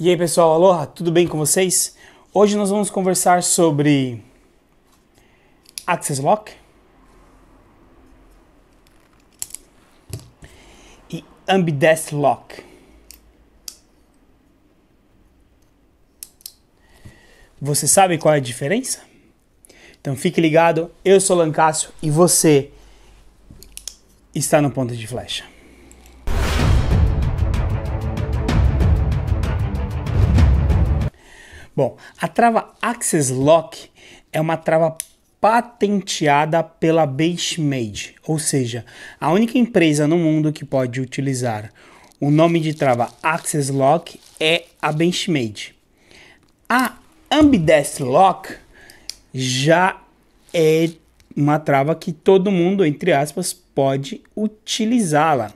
E aí pessoal, aloha, tudo bem com vocês? Hoje nós vamos conversar sobre Access Lock e Ambidest Lock. Você sabe qual é a diferença? Então fique ligado, eu sou Lancácio e você está no ponto de flecha. Bom, a trava Access Lock é uma trava patenteada pela Benchmade, ou seja, a única empresa no mundo que pode utilizar o nome de trava Access Lock é a Benchmade. A Ambidest Lock já é uma trava que todo mundo, entre aspas, pode utilizá-la,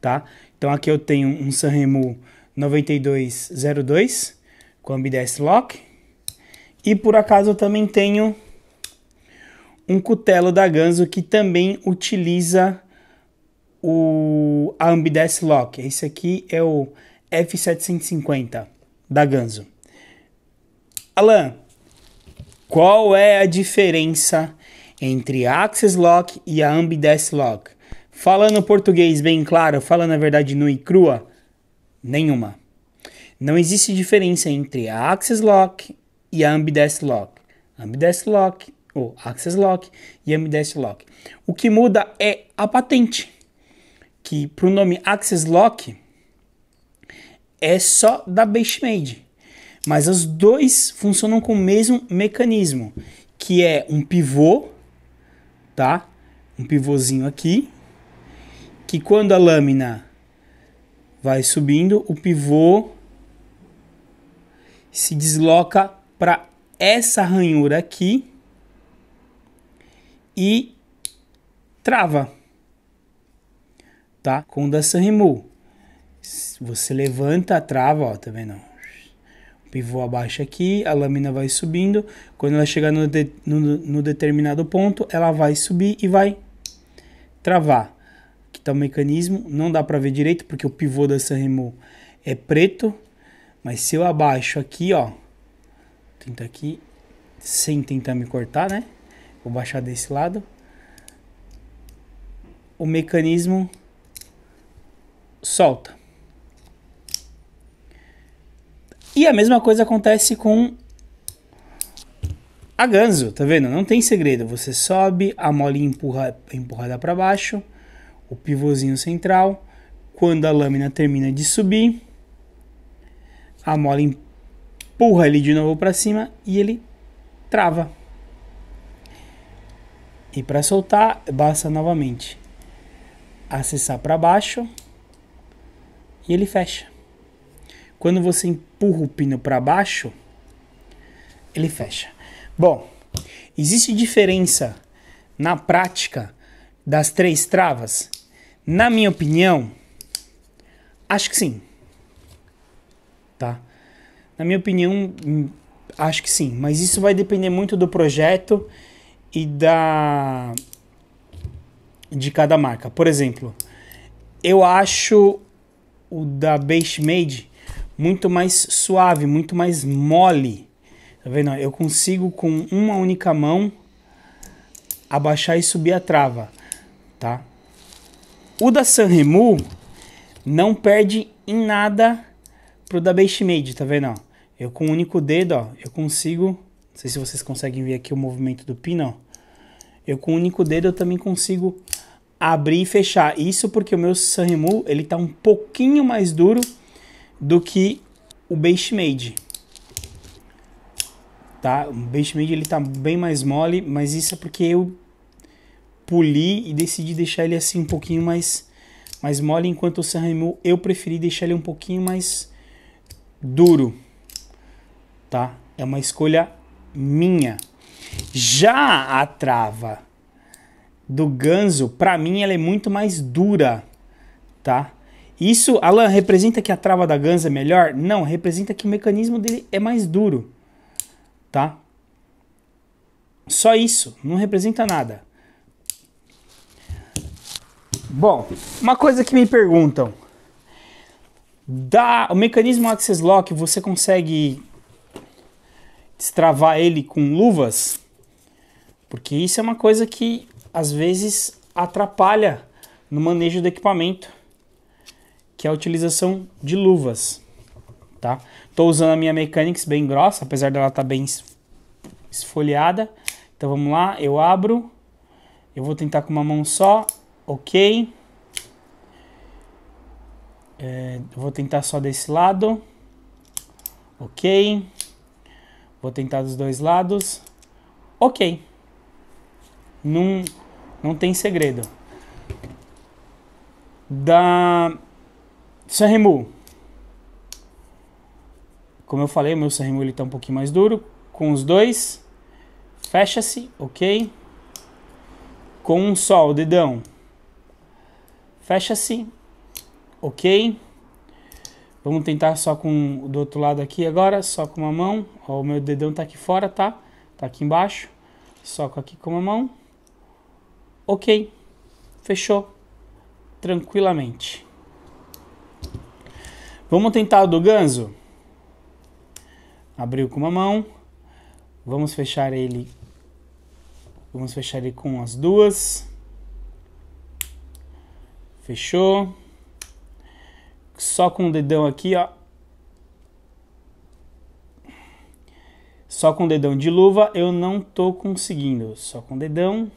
tá? Então aqui eu tenho um Sanremo 9202 com ambidest Lock. E por acaso eu também tenho um cutelo da Ganso que também utiliza o a Lock. Esse aqui é o F750 da Ganso. Alan, qual é a diferença entre a Access Lock e a ambidest Lock? Falando português bem claro, falando a verdade nua e crua, nenhuma. Não existe diferença entre a Access Lock e a Ambidest Lock. Ambidest Lock ou Access Lock e Ambidest Lock. O que muda é a patente, que para o nome Access Lock é só da Benchmade, mas os dois funcionam com o mesmo mecanismo, que é um pivô, tá? Um pivôzinho aqui, que quando a lâmina vai subindo, o pivô se desloca para essa ranhura aqui e trava, tá? Com Dassanrimu. Você levanta a trava, ó, tá vendo? O pivô abaixa aqui, a lâmina vai subindo. Quando ela chegar no, de, no, no determinado ponto, ela vai subir e vai travar. Aqui tá o mecanismo, não dá para ver direito porque o pivô da Sanremo é preto, mas se eu abaixo aqui, ó, tenta aqui, sem tentar me cortar, né? Vou baixar desse lado. O mecanismo solta. E a mesma coisa acontece com a ganso, tá vendo? Não tem segredo. Você sobe, a molinha empurra, é empurrada para baixo, o pivôzinho central. Quando a lâmina termina de subir, a mola empurra ele de novo para cima e ele trava. E para soltar, basta novamente acessar para baixo e ele fecha. Quando você empurra o pino para baixo, ele fecha. Bom, existe diferença na prática das três travas? Na minha opinião, acho que sim. Na minha opinião, hum, acho que sim, mas isso vai depender muito do projeto e da de cada marca. Por exemplo, eu acho o da Base Made muito mais suave, muito mais mole. Tá vendo? Eu consigo com uma única mão abaixar e subir a trava, tá? O da Sanremo não perde em nada pro da Made, tá vendo? Eu com o um único dedo, ó, eu consigo... Não sei se vocês conseguem ver aqui o movimento do pino, ó. Eu com o um único dedo eu também consigo abrir e fechar. Isso porque o meu Sanremo, ele tá um pouquinho mais duro do que o Made. Tá? O Made ele tá bem mais mole, mas isso é porque eu poli e decidi deixar ele assim um pouquinho mais mais mole, enquanto o Sanremo eu preferi deixar ele um pouquinho mais duro, tá? É uma escolha minha. Já a trava do ganso, para mim, ela é muito mais dura, tá? Isso, Alan, representa que a trava da gansa é melhor? Não, representa que o mecanismo dele é mais duro, tá? Só isso, não representa nada. Bom, uma coisa que me perguntam da, o mecanismo Access Lock, você consegue destravar ele com luvas? Porque isso é uma coisa que às vezes atrapalha no manejo do equipamento, que é a utilização de luvas, tá? Tô usando a minha Mechanics bem grossa, apesar dela estar tá bem esfoliada. Então vamos lá, eu abro, eu vou tentar com uma mão só, ok. É, vou tentar só desse lado. Ok. Vou tentar dos dois lados. Ok. Não, não tem segredo. Da Sanremo. Como eu falei, o meu Sanremo está um pouquinho mais duro. Com os dois, fecha-se, ok? Com um sol, dedão, fecha-se, ok? Vamos tentar só com do outro lado aqui agora, só com uma mão. Ó, o meu dedão tá aqui fora, tá? Tá aqui embaixo. Só com aqui com uma mão. Ok. Fechou. Tranquilamente. Vamos tentar o do ganso? Abriu com uma mão. Vamos fechar ele. Vamos fechar ele com as duas. Fechou só com o dedão aqui, ó. Só com o dedão de luva eu não tô conseguindo. Só com o dedão.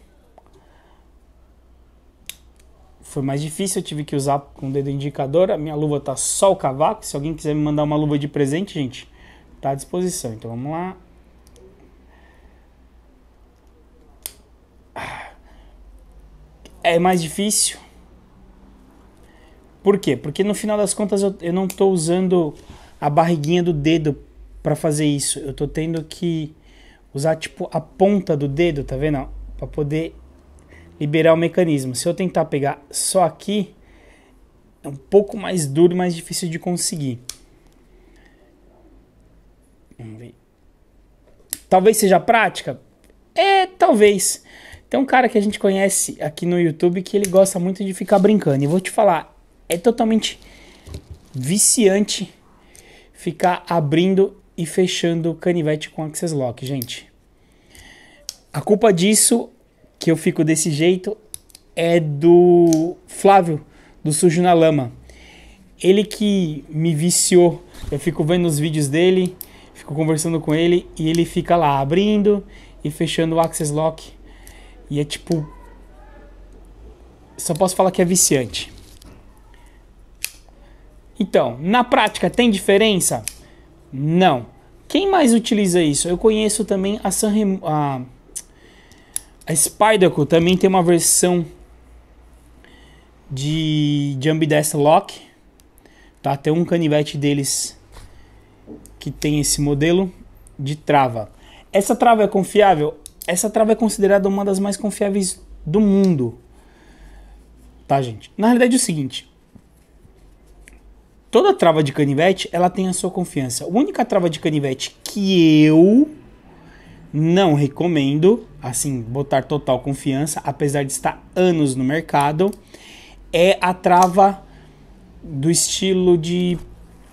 Foi mais difícil, eu tive que usar com o dedo indicador. A minha luva tá só o cavaco. Se alguém quiser me mandar uma luva de presente, gente, tá à disposição. Então vamos lá. Ah. É mais difícil por quê? Porque no final das contas eu, eu não estou usando a barriguinha do dedo para fazer isso. Eu estou tendo que usar tipo a ponta do dedo, tá vendo? Para poder liberar o mecanismo. Se eu tentar pegar só aqui, é um pouco mais duro mais difícil de conseguir. Vamos ver. Talvez seja prática? É, talvez. Tem um cara que a gente conhece aqui no YouTube que ele gosta muito de ficar brincando. E vou te falar, é totalmente viciante ficar abrindo e fechando o canivete com access lock, gente. A culpa disso que eu fico desse jeito é do Flávio, do Sujo na Lama. Ele que me viciou. Eu fico vendo os vídeos dele, fico conversando com ele e ele fica lá abrindo e fechando o access lock. E é tipo só posso falar que é viciante. Então, na prática tem diferença? Não. Quem mais utiliza isso? Eu conheço também a Sanremo, a, a Spyderco também tem uma versão de, de Ambidest Lock. Tá? Tem um canivete deles que tem esse modelo de trava. Essa trava é confiável? Essa trava é considerada uma das mais confiáveis do mundo. Tá, gente? Na realidade é o seguinte, toda trava de canivete, ela tem a sua confiança. A única trava de canivete que eu não recomendo, assim, botar total confiança, apesar de estar anos no mercado, é a trava do estilo de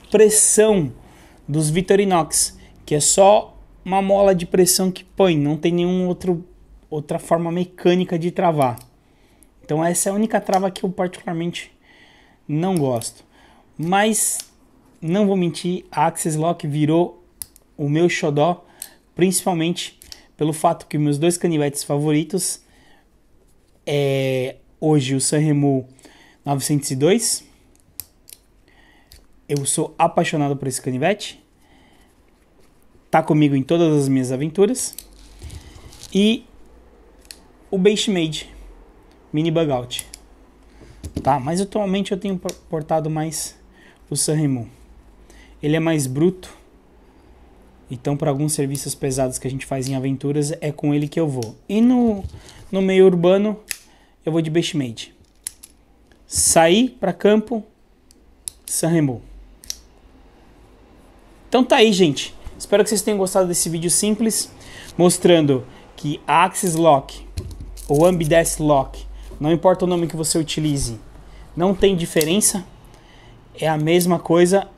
pressão dos Vitorinox, que é só uma mola de pressão que põe, não tem nenhuma outra forma mecânica de travar. Então essa é a única trava que eu particularmente não gosto. Mas não vou mentir, a Access Lock virou o meu xodó, principalmente pelo fato que meus dois canivetes favoritos é hoje o Sanremo 902. Eu sou apaixonado por esse canivete. Tá comigo em todas as minhas aventuras. E o Benchmade Mini Bugout, Tá, mas atualmente eu tenho portado mais o San Remo. Ele é mais bruto, então para alguns serviços pesados que a gente faz em aventuras é com ele que eu vou. E no, no meio urbano eu vou de Bestmade. Saí para campo, San Remo. Então tá aí, gente. Espero que vocês tenham gostado desse vídeo simples, mostrando que a Axis Lock ou Ambidest Lock, não importa o nome que você utilize, não tem diferença é a mesma coisa,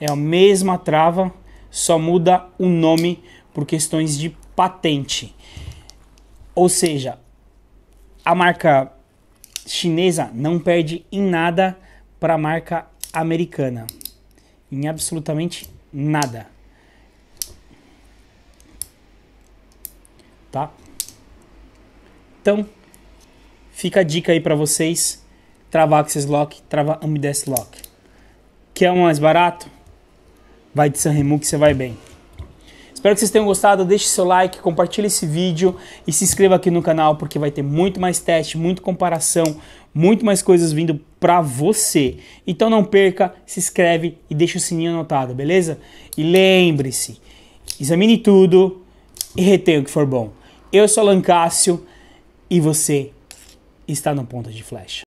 é a mesma trava, só muda o nome por questões de patente. Ou seja, a marca chinesa não perde em nada para a marca americana. Em absolutamente nada. Tá? Então, fica a dica aí para vocês, trava Access Lock, trava Amidest Lock. Quer um mais barato? Vai de Sanremo que você vai bem. Espero que vocês tenham gostado, deixe seu like, compartilhe esse vídeo e se inscreva aqui no canal porque vai ter muito mais teste, muito comparação, muito mais coisas vindo para você. Então não perca, se inscreve e deixa o sininho anotado, beleza? E lembre-se, examine tudo e retenha o que for bom. Eu sou Lancácio e você está no ponto de flecha.